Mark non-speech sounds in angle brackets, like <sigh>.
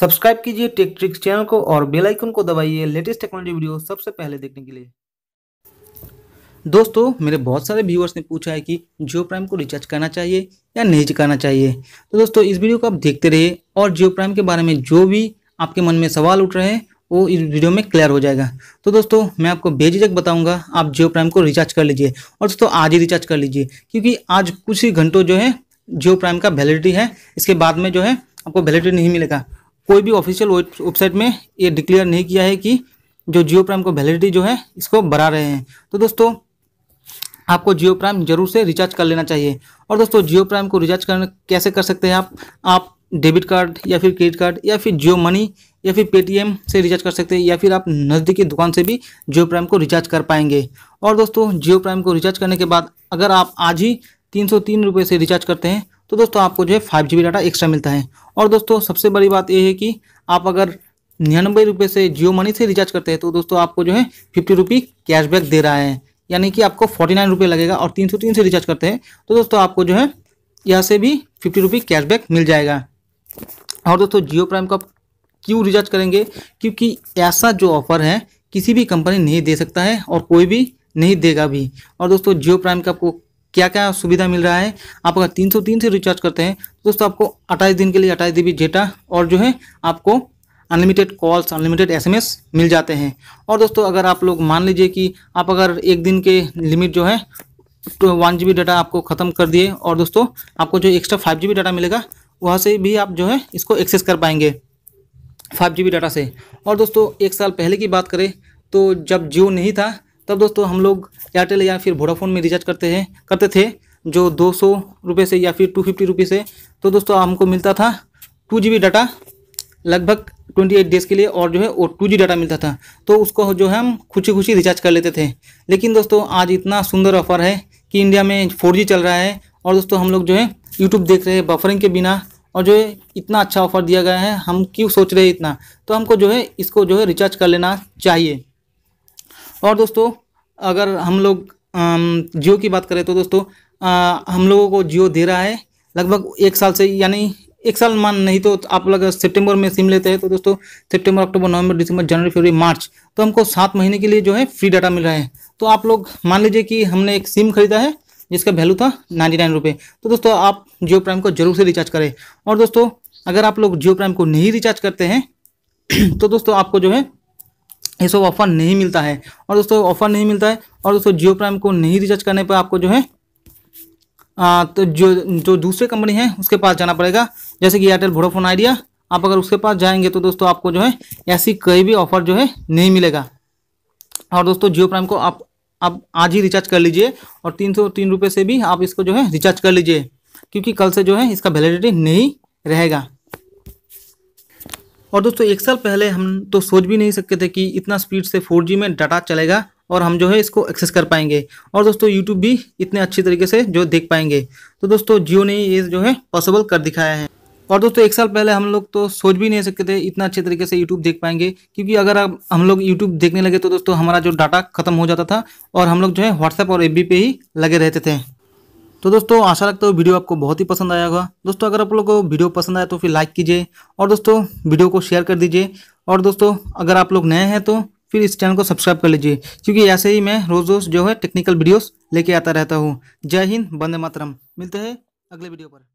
subscribe कीजिए take tricks channel को और बेल आइकन को दबाइए लेटेस्ट टेक्नोलॉजी वीडियो सबसे पहले देखने के लिए दोस्तों मेरे बहुत सारे व्यूअर्स ने पूछा है कि जियो प्राइम को रिचार्ज करना चाहिए या नहीं करना चाहिए तो दोस्तों इस वीडियो को आप देखते रहिए और जियो प्राइम के बारे में जो भी आपके मन में सवाल उठ रहे हैं वो इस वीडियो में क्लियर हो जाएगा तो दोस्तों मैं आपको बेझिझक बताऊंगा आप जियो प्राइम को रिचार्ज कर लीजिए और दोस्तों आज ही रिचार्ज कर लीजिए क्योंकि आज कुछ ही घंटों जो है जियो प्राइम का वैलिडिटी है इसके बाद में जो है आपको वैलिडिटी नहीं मिलेगा कोई भी ऑफिशियल वेबसाइट में ये डिक्लेयर नहीं किया है कि जो जियो प्राइम को वैलिडिटी जो है इसको बढ़ा रहे हैं तो दोस्तों आपको जियो प्राइम जरूर से रिचार्ज कर लेना चाहिए और दोस्तों जियो प्राइम को रिचार्ज करने कैसे कर सकते हैं आप आप डेबिट कार्ड या फिर क्रेडिट कार्ड या फिर जियो मनी या फिर पेटीएम से रिचार्ज कर सकते हैं या फिर आप नज़दीकी दुकान से भी जियो प्राइम को रिचार्ज कर पाएंगे और दोस्तों जियो प्राइम को रिचार्ज करने के बाद अगर आप आज ही तीन सौ तीन रुपये से रिचार्ज करते हैं तो दोस्तों आपको जो है फाइव जी डाटा एक्स्ट्रा मिलता है और दोस्तों सबसे बड़ी बात यह है कि आप अगर निन्यानबे रुपये से जियो मनी से रिचार्ज करते हैं तो दोस्तों आपको जो है फिफ्टी रुपी कैशबैक दे रहा है यानी कि आपको फोर्टी नाइन रुपये लगेगा और तीन सौ तीन से रिचार्ज करते हैं तो दोस्तों आपको जो है यहाँ से भी फिफ्टी रुपी कैशबैक मिल जाएगा और दोस्तों जियो प्राइम का क्यों रिचार्ज करेंगे क्योंकि ऐसा जो ऑफ़र है किसी भी कंपनी नहीं दे सकता है और कोई भी नहीं देगा भी और दोस्तों जियो प्राइम का आपको क्या क्या सुविधा मिल रहा है आप अगर तीन सौ तीन से रिचार्ज करते हैं तो दोस्तों आपको अट्ठाईस दिन के लिए अट्ठाईस जी बी डेटा और जो है आपको अनलिमिटेड कॉल्स अनलिमिटेड एसएमएस मिल जाते हैं और दोस्तों अगर आप लोग मान लीजिए कि आप अगर एक दिन के लिमिट जो है तो वन जी डाटा आपको ख़त्म कर दिए और दोस्तों आपको जो एक्स्ट्रा फाइव जी डाटा मिलेगा वहाँ से भी आप जो है इसको एक्सेस कर पाएंगे फाइव जी डाटा से और दोस्तों एक साल पहले की बात करें तो जब जियो नहीं था तब दोस्तों हम लोग एयरटेल या फिर वोडाफोन में रिचार्ज करते हैं करते थे जो दो सौ रुपये से या फिर टू फिफ्टी रुपये से तो दोस्तों हमको मिलता था टू जी बी डाटा लगभग ट्वेंटी एट डेज़ के लिए और जो है वो टू जी डाटा मिलता था तो उसको जो है हम खुशी खुशी रिचार्ज कर लेते थे लेकिन दोस्तों आज इतना सुंदर ऑफर है कि इंडिया में फोर जी चल रहा है और दोस्तों हम लोग जो है यूट्यूब देख रहे हैं बफरिंग के बिना और जो है इतना अच्छा ऑफर दिया गया है हम क्यों सोच रहे हैं इतना तो हमको जो है इसको जो है रिचार्ज कर लेना चाहिए और दोस्तों अगर हम लोग जियो की बात करें तो दोस्तों हम लोगों को जियो दे रहा है लगभग एक साल से यानी एक साल मान नहीं तो आप लोग सितंबर में सिम लेते हैं तो दोस्तों सितंबर अक्टूबर नवंबर दिसंबर जनवरी फरवरी मार्च तो हमको सात महीने के लिए जो है फ्री डाटा मिल रहा है तो आप लोग मान लीजिए कि हमने एक सिम खरीदा है जिसका वैल्यू था नाइन्टी नाइन रुपये तो दोस्तों आप जियो प्राइम को जरूर से रिचार्ज करें और दोस्तों अगर आप लोग जियो प्राइम को नहीं रिचार्ज करते हैं <clears throat> तो दोस्तों आपको जो है ये सब ऑफर नहीं मिलता है और दोस्तों ऑफर नहीं मिलता है और दोस्तों जियो प्राइम को नहीं रिचार्ज करने पर आपको जो है आ, तो जो जो दूसरे कंपनी है उसके पास जाना पड़ेगा जैसे कि एयरटेल वोडाफोन आइडिया आप अगर उसके पास जाएंगे तो दोस्तों आपको जो है ऐसी कोई भी ऑफर जो है नहीं मिलेगा और दोस्तों जियो प्राइम को आप आप आज ही रिचार्ज कर लीजिए और तीन सौ तीन रुपये से भी आप इसको जो है रिचार्ज कर लीजिए क्योंकि कल से जो है इसका वैलिडिटी नहीं रहेगा और दोस्तों एक साल पहले हम तो सोच भी नहीं सकते थे कि इतना स्पीड से 4G में डाटा चलेगा और हम जो है इसको एक्सेस कर पाएंगे और दोस्तों यूट्यूब भी इतने अच्छी तरीके से जो देख पाएंगे तो दोस्तों जियो ने ये जो है पॉसिबल कर दिखाया है और दोस्तों एक साल पहले हम लोग तो सोच भी नहीं सकते थे इतना अच्छे तरीके से यूट्यूब देख पाएंगे क्योंकि अगर अब हम लोग यूट्यूब देखने लगे तो दोस्तों हमारा जो डाटा खत्म हो जाता था और हम लोग जो है व्हाट्सएप और एफ पे ही लगे रहते थे तो दोस्तों आशा रखता हूँ वीडियो आपको बहुत ही पसंद आया होगा दोस्तों अगर आप लोग को वीडियो पसंद आया तो फिर लाइक कीजिए और दोस्तों वीडियो को शेयर कर दीजिए और दोस्तों अगर आप लोग नए हैं तो फिर इस चैनल को सब्सक्राइब कर लीजिए क्योंकि ऐसे ही मैं रोज़ रोज़ जो है टेक्निकल वीडियोस लेके आता रहता हूँ जय हिंद बंदे मातरम मिलते हैं अगले वीडियो पर